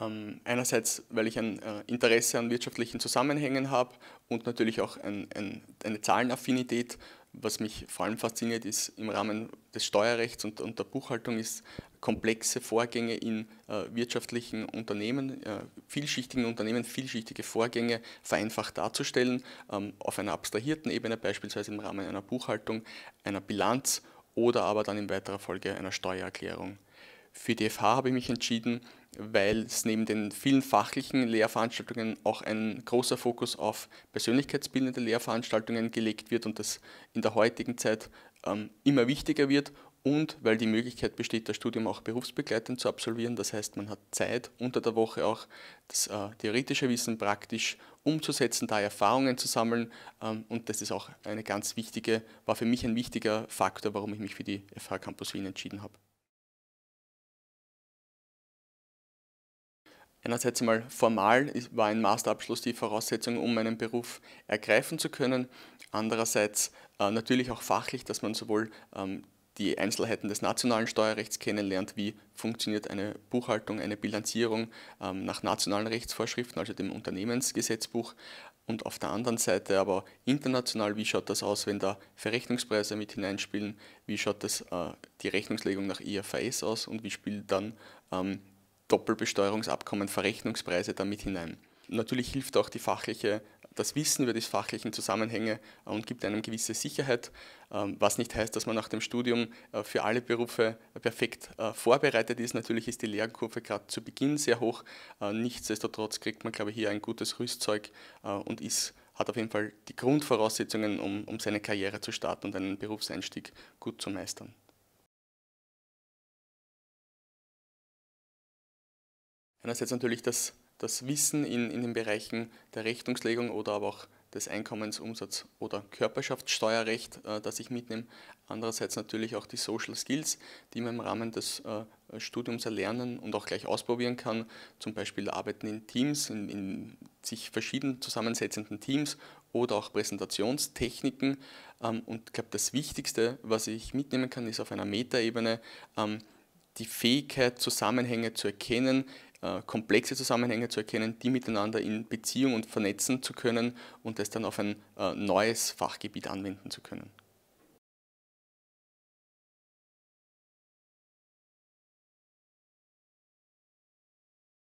Ähm, einerseits, weil ich ein äh, Interesse an wirtschaftlichen Zusammenhängen habe und natürlich auch ein, ein, eine Zahlenaffinität. Was mich vor allem fasziniert, ist im Rahmen des Steuerrechts und, und der Buchhaltung ist komplexe Vorgänge in äh, wirtschaftlichen Unternehmen, äh, vielschichtigen Unternehmen, vielschichtige Vorgänge vereinfacht darzustellen, ähm, auf einer abstrahierten Ebene, beispielsweise im Rahmen einer Buchhaltung, einer Bilanz oder aber dann in weiterer Folge einer Steuererklärung. Für die FH habe ich mich entschieden, weil es neben den vielen fachlichen Lehrveranstaltungen auch ein großer Fokus auf persönlichkeitsbildende Lehrveranstaltungen gelegt wird und das in der heutigen Zeit ähm, immer wichtiger wird und weil die Möglichkeit besteht, das Studium auch berufsbegleitend zu absolvieren. Das heißt, man hat Zeit, unter der Woche auch das äh, theoretische Wissen praktisch umzusetzen, da Erfahrungen zu sammeln. Ähm, und das ist auch eine ganz wichtige, war für mich ein wichtiger Faktor, warum ich mich für die FH Campus Wien entschieden habe. Einerseits einmal formal war ein Masterabschluss die Voraussetzung, um einen Beruf ergreifen zu können. Andererseits äh, natürlich auch fachlich, dass man sowohl ähm, die Einzelheiten des nationalen Steuerrechts kennenlernt, wie funktioniert eine Buchhaltung, eine Bilanzierung ähm, nach nationalen Rechtsvorschriften, also dem Unternehmensgesetzbuch. Und auf der anderen Seite aber international, wie schaut das aus, wenn da Verrechnungspreise mit hineinspielen, wie schaut das, äh, die Rechnungslegung nach IFRS aus und wie spielt dann ähm, Doppelbesteuerungsabkommen Verrechnungspreise damit hinein. Natürlich hilft auch die fachliche, das Wissen über die fachlichen Zusammenhänge und gibt einem gewisse Sicherheit, ähm, was nicht heißt, dass man nach dem Studium äh, für alle Berufe äh, perfekt äh, vorbereitet ist. Natürlich ist die Lernkurve gerade zu Beginn sehr hoch. Nichtsdestotrotz kriegt man, glaube ich, hier ein gutes Rüstzeug und ist, hat auf jeden Fall die Grundvoraussetzungen, um, um seine Karriere zu starten und einen Berufseinstieg gut zu meistern. Einerseits natürlich das, das Wissen in, in den Bereichen der Rechnungslegung oder aber auch des Einkommensumsatz- oder Körperschaftssteuerrecht, äh, das ich mitnehme. Andererseits natürlich auch die Social Skills, die man im Rahmen des äh, Studiums erlernen und auch gleich ausprobieren kann. Zum Beispiel Arbeiten in Teams, in, in sich verschieden zusammensetzenden Teams oder auch Präsentationstechniken. Ähm, und ich glaube, das Wichtigste, was ich mitnehmen kann, ist auf einer Metaebene ähm, die Fähigkeit, Zusammenhänge zu erkennen, äh, komplexe Zusammenhänge zu erkennen, die miteinander in Beziehung und vernetzen zu können und das dann auf ein äh, neues Fachgebiet anwenden zu können.